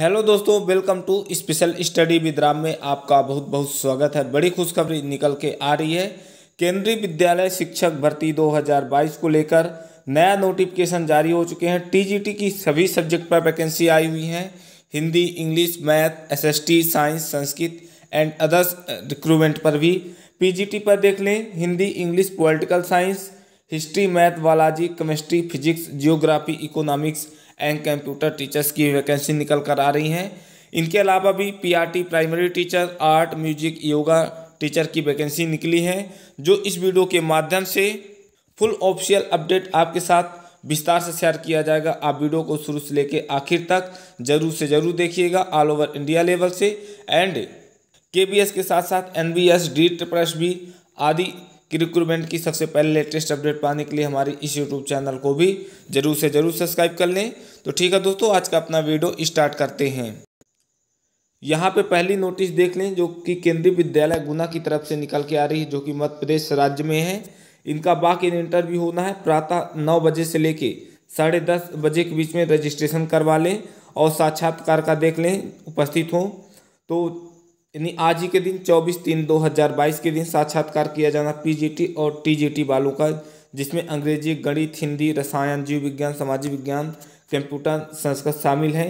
hello दोस्तों welcome to special study with Ram में आपका बहुत बहुत स्वागत है बड़ी खुशखबरी निकल के आ रही है केंद्रीय विद्यालय शिक्षक भर्ती 2022 को लेकर नया नोटिफिकेशन जारी हो चुके हैं टीजीटी की सभी सब्जेक्ट पर वैकेंसी आई हुई हैं Hindi English math SST science Sanskrit and others recruitment पर भी पी पर देख लें Hindi English political science history math Balaji chemistry physics geography economics and computer teachers की वैकेंसी निकल कर आ रही हैं इनके अलावा भी PRT primary teacher art music yoga teacher की वैकेंसी निकली है जो इस वीडियो के माध्यम से फुल ऑफिशियल अपडेट आपके साथ विस्तार से शेयर किया जाएगा आप वीडियो को शुरू से लेकर आखिर तक जरूर से जरूर देखिएगा ऑल ओवर इंडिया लेवल से एंड के के साथ साथ N B S D B आदि कि रिक्रूटमेंट की सबसे पहले लेटेस्ट अपडेट पाने के लिए हमारे इस यूट्यूब चैनल को भी जरूर से ज़रूर सब्सक्राइब कर लें तो ठीक है दोस्तों आज का अपना वीडियो स्टार्ट करते हैं यहाँ पे पहली नोटिस देख लें जो कि केंद्रीय विद्यालय गुना की तरफ से निकल के आ रही है जो कि मध्य प्रदेश राज्य में है इनका बाक इन इंटरव्यू होना है प्रातः नौ बजे से लेके साढ़े दस बजे के बीच में रजिस्ट्रेशन करवा लें और साक्षात्कार का देख लें उपस्थित हों तो यानी आज ही के दिन 24 तीन 2022 के दिन साक्षात्कार किया जाना पीजीटी और टीजीटी वालों का जिसमें अंग्रेजी गणित हिंदी रसायन जीव विज्ञान सामाजिक विज्ञान कंप्यूटर संस्कृत शामिल हैं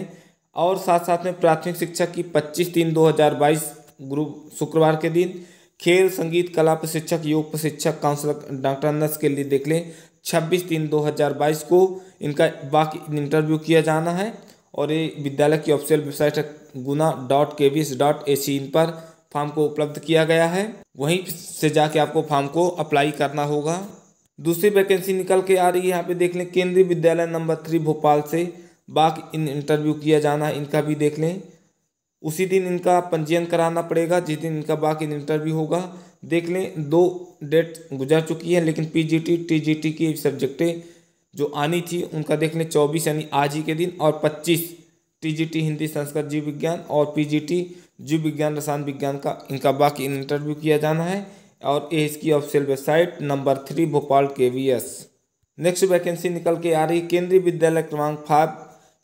और साथ साथ में प्राथमिक शिक्षा की 25 तीन 2022 ग्रुप शुक्रवार के दिन खेल संगीत कला प्रशिक्षक योग प्रशिक्षक काउंसलर डॉक्टर नर्स के लिए देख लें छब्बीस तीन बाईस को इनका बाकी इंटरव्यू किया जाना है और ये विद्यालय की official website Guna dot K B dot A C in पर फॉर्म को उपलब्ध किया गया है वहीं से जाके आपको फॉर्म को अप्लाई करना होगा दूसरी वैकेंसी निकल के आ रही है यहाँ पे देख लें केंद्रीय विद्यालय नंबर थ्री भोपाल से बाक इन इंटरव्यू किया जाना इनका भी देख लें उसी दिन इनका पंजीयन कराना पड़ेगा जिस दिन इनका बाक इन इंटरव्यू होगा देख लें दो डेट गुजर चुकी है लेकिन पी जी टी की सब्जेक्टें जो आनी थी उनका देख लें चौबीस यानी आज ही के दिन और पच्चीस टीजीटी हिंदी संस्कृत जीव विज्ञान और पीजीटी जीव विज्ञान रसायन विज्ञान का इनका बाकी इंटरव्यू किया जाना है और ये इसकी official website number three Bhopal K V S next vacancy निकल के आ रही केंद्रीय विद्यालय क्रमांक फाइव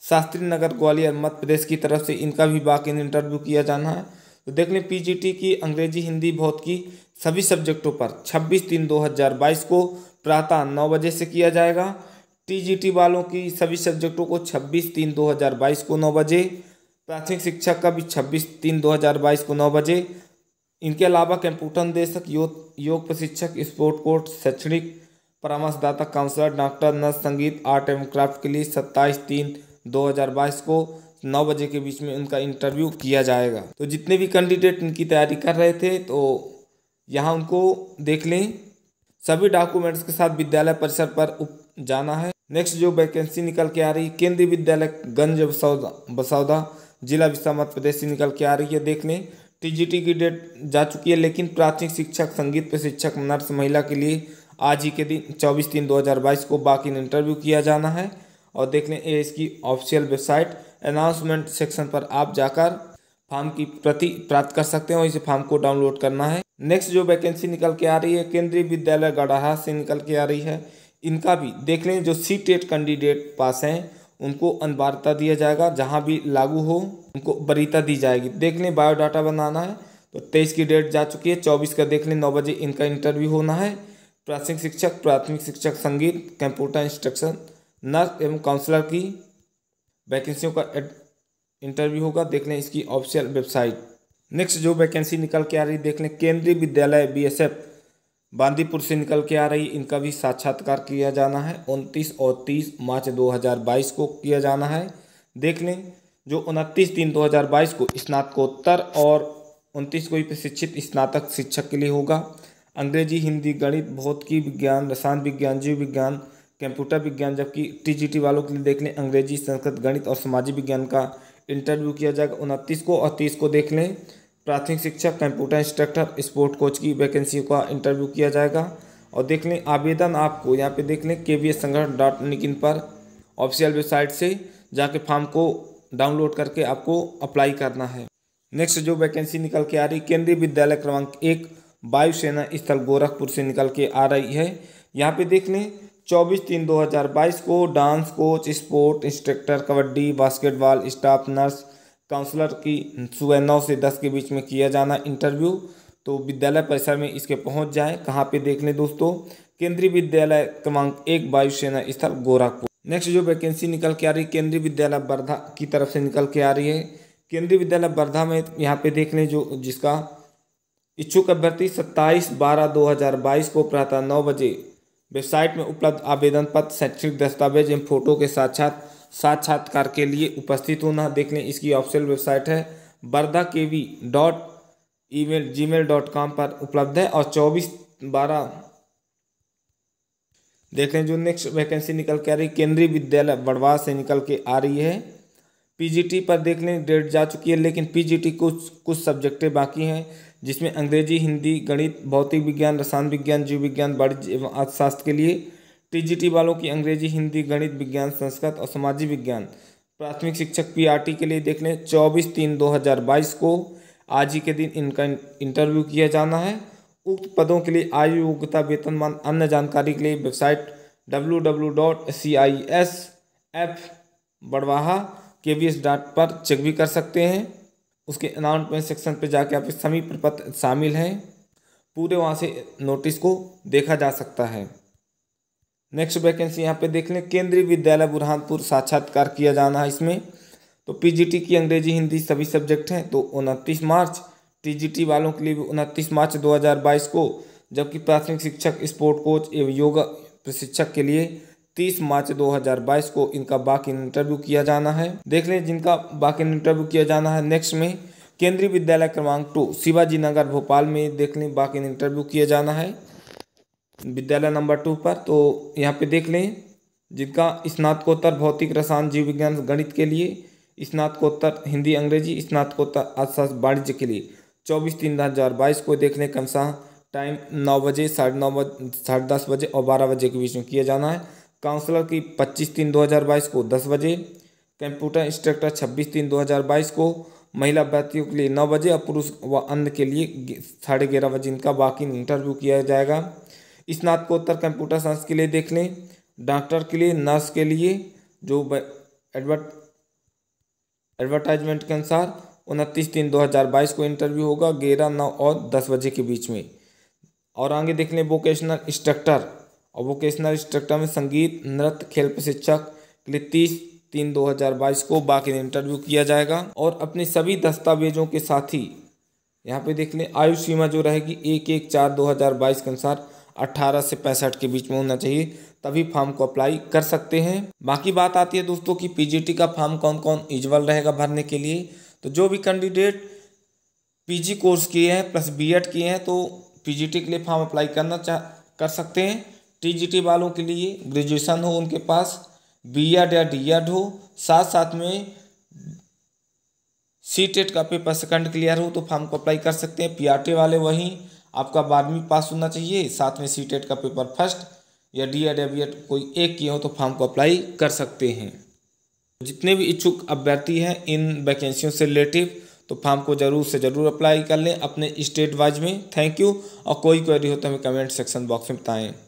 शास्त्री नगर ग्वालियर मध्य प्रदेश की तरफ से इनका भी बाकी इंटरव्यू किया जाना है तो देख लें पी की अंग्रेजी हिंदी बहुत की सभी सब्जेक्टों पर 26 तीन 2022 को प्रातः नौ बजे से किया जाएगा टीजीटी वालों की सभी सब्जेक्टों को 26 तीन 2022 को 9 बजे प्राथमिक शिक्षा का भी 26 तीन 2022 को 9 बजे इनके अलावा कंप्यूटर निदेशक यो, योग प्रशिक्षक स्पोर्ट कोर्ट शैक्षणिक परामर्शदाता काउंसलर डॉक्टर नर्स संगीत आर्ट एवं क्राफ्ट के लिए सत्ताईस तीन 2022 को नौ बजे के बीच में उनका इंटरव्यू किया जाएगा तो जितने भी कैंडिडेट इनकी तैयारी कर रहे थे तो यहाँ उनको देख लें सभी डॉक्यूमेंट्स के साथ विद्यालय परिसर पर जाना है नेक्स्ट जो वैकेंसी निकल के आ रही है केंद्रीय विद्यालय गंज बसौदा बसौदा जिला विशा मध्य प्रदेश से निकल के आ रही है देख लें टीजीटी की डेट जा चुकी है लेकिन प्राथमिक शिक्षक संगीत प्रशिक्षक नर्स महिला के लिए आज ही के दिन चौबीस तीन 2022 को बाकी इंटरव्यू किया जाना है और देख लें इसकी ऑफिशियल वेबसाइट अनाउंसमेंट सेक्शन पर आप जाकर फॉर्म की प्रति प्राप्त कर सकते हैं और इसे फॉर्म को डाउनलोड करना है नेक्स्ट जो वैकेंसी निकल के आ रही है केंद्रीय विद्यालय गढ़ाहा से निकल के आ रही है इनका भी देख लें जो सी टेट कैंडिडेट पास हैं उनको अनिवार्यता दिया जाएगा जहाँ भी लागू हो उनको वरीता दी जाएगी देख लें बायोडाटा बनाना है तो तेईस की डेट जा चुकी है चौबीस का देख लें नौ बजे इनका इंटरव्यू होना है प्राथमिक शिक्षक प्राथमिक शिक्षक संगीत कंप्यूटर इंस्ट्रक्शन नर्स एवं काउंसलर की वैकेंसियों का इंटरव्यू होगा देख लें इसकी ऑफिशियल वेबसाइट नेक्स्ट जो वैकेंसी निकल के आ रही देख लें केंद्रीय विद्यालय बीएसएफ बांदीपुर से निकल के आ रही इनका भी साक्षात्कार किया जाना है उनतीस और तीस मार्च 2022 को किया जाना है देख लें जो उनतीस तीन 2022 को स्नातकोत्तर और उनतीस को ही प्रशिक्षित स्नातक शिक्षक के लिए होगा अंग्रेजी हिंदी गणित भौतिकी विज्ञान रसायन विज्ञान जीव विज्ञान कंप्यूटर विज्ञान जबकि टीजीटी वालों के लिए देख लें अंग्रेजी संस्कृत गणित और सामाजिक विज्ञान का इंटरव्यू किया जाएगा उनतीस को और तीस को देख लें प्राथमिक शिक्षक कंप्यूटर इंस्ट्रक्टर स्पोर्ट कोच की वैकेंसी का इंटरव्यू किया जाएगा और देख लें आवेदन आपको यहाँ पे देख लें K V S Sangathan dot in पर ऑफिशियल वेबसाइट से जाके फॉर्म को डाउनलोड करके आपको अप्लाई करना है नेक्स्ट जो वैकेंसी निकल के आ रही केंद्रीय विद्यालय क्रमांक एक वायुसेना स्थल गोरखपुर से निकल के आ रही है यहाँ पे देख लें चौबीस तीन दो हज़ार बाईस को dance coach sport instructor kabaddi basketball staff nurse counsellor की सुबह नौ से दस के बीच में किया जाना इंटरव्यू तो विद्यालय परिसर में इसके पहुंच जाए कहाँ पे देख लें दोस्तों केंद्रीय विद्यालय क्रमांक एक वायुसेना स्थल गोरखपुर नेक्स्ट जो वैकेंसी निकल के आ रही है केंद्रीय विद्यालय वर्धा की तरफ से निकल के आ रही है केंद्रीय विद्यालय वर्धा में यहाँ पे देख लें जो जिसका इच्छुक अभ्यर्थी सत्ताईस बारह दो हज़ार बाईस को प्रातः नौ बजे वेबसाइट में उपलब्ध आवेदन पत्र शैक्षणिक दस्तावेज एवं फोटो के साथ साथ साक्षात्कार के लिए उपस्थित होना देख लें इसकी ऑफिशियल वेबसाइट है Barda K V dot email gmail dot com पर उपलब्ध है और चौबीस बारह देख लें जो नेक्स्ट वैकेंसी निकल के आ रही केंद्रीय विद्यालय बड़वा से निकल के आ रही है पीजीटी पर देख लें डेट जा चुकी है लेकिन पीजीटी कुछ कुछ सब्जेक्टें बाकी हैं जिसमें अंग्रेजी हिंदी गणित भौतिक विज्ञान रसायन विज्ञान जीव विज्ञान वाणिज्य एवं अर्थशास्त्र के लिए पीजीटी वालों की अंग्रेजी हिंदी गणित विज्ञान संस्कृत और सामाजिक विज्ञान प्राथमिक शिक्षक पीआरटी के लिए देख लें चौबीस तीन दो हज़ार बाईस को आज ही के दिन इनका इंटरव्यू किया जाना है उक्त पदों के लिए आयु योग्यता वेतनमान अन्य जानकारी के लिए website W W dot C I S F Barwaha K V S dot पर चेक भी कर सकते हैं उसके अनाउंसमेंट सेक्शन पर जाके आपके सभी प्रपत्र शामिल हैं पूरे वहाँ से नोटिस को देखा जा सकता है नेक्स्ट वैकेंसी यहाँ पे देख लें केंद्रीय विद्यालय बुरहानपुर साक्षात्कार किया जाना है इसमें तो पीजीटी की अंग्रेजी हिंदी सभी सब्जेक्ट हैं तो उनतीस मार्च टीजीटी वालों के लिए भी उनतीस मार्च 2022 को जबकि प्राथमिक शिक्षक स्पोर्ट कोच एवं योगा प्रशिक्षक के लिए 30 मार्च 2022 को इनका बाकी इंटरव्यू किया जाना है देख लें जिनका बाकी इंटरव्यू किया जाना है नेक्स्ट में केंद्रीय विद्यालय क्रमांक टू शिवाजी नगर भोपाल में देख लें बाकी इंटरव्यू किया जाना है विद्यालय नंबर टू पर तो यहाँ पे देख लें जिनका स्नातकोत्तर भौतिक रसायन जीव विज्ञान गणित के लिए स्नातकोत्तर हिंदी अंग्रेजी स्नातकोत्तर अर्थशास्त्र वाणिज्य के लिए चौबीस तीन हज़ार बाईस को देख लें क्रमशाह टाइम नौ बजे साढ़े नौ बजे साढ़े दस बजे और बारह बजे के बीच में किया जाना है काउंसलर की पच्चीस तीन दो हज़ार बाईस को दस बजे कंप्यूटर इंस्ट्रक्टर छब्बीस तीन दो हज़ार बाईस को महिला अभ्यर्थियों के लिए नौ बजे और पुरुष व अन्य के लिए साढ़े ग्यारह बजे इनका बाकी इंटरव्यू किया जाएगा स्नातकोत्तर कंप्यूटर साइंस के लिए देख लें डॉक्टर के लिए नर्स के लिए जो एडवर्ट एडवर्टाइजमेंट के अनुसार उनतीस तीन दो हज़ार बाईस को इंटरव्यू होगा ग्यारह नौ और दस बजे के बीच में और आगे देख लें वोकेशनल इंस्ट्रक्टर और वोकेशनल इंस्ट्रक्टर में संगीत नृत्य खेल प्रशिक्षक के लिए तीस तीन दो हज़ार बाईस को बाकी इंटरव्यू किया जाएगा और अपने सभी दस्तावेजों के साथ ही यहाँ पे देख लें आयु सीमा जो रहेगी एक एक चार दो हज़ार बाईस के अनुसार 18 से पैंसठ के बीच में होना चाहिए तभी फॉर्म को अप्लाई कर सकते हैं बाकी बात आती है दोस्तों कि पीजीटी का फॉर्म कौन कौन इजबल रहेगा भरने के लिए तो जो भी कैंडिडेट पीजी कोर्स किए हैं प्लस बीएड किए हैं तो पीजीटी के लिए फॉर्म अप्लाई करना चाह कर सकते हैं टीजीटी वालों के लिए ग्रेजुएशन हो उनके पास एड या एड हो साथ साथ में सी टेट का पेपर सेकंड क्लियर हो तो फॉर्म को अप्लाई कर सकते हैं पी वाले वहीं आपका बारहवीं पास होना चाहिए साथ में सी टेट का पेपर फर्स्ट या डी एड एड कोई एक किए हो तो फॉर्म को अप्लाई कर सकते हैं जितने भी इच्छुक अभ्यर्थी हैं इन वैकेंसियों से रिलेटिव तो फॉर्म को ज़रूर से ज़रूर अप्लाई कर लें अपने स्टेट वाइज में थैंक यू और कोई क्वेरी हो तो हमें कमेंट सेक्शन बॉक्स में बताएँ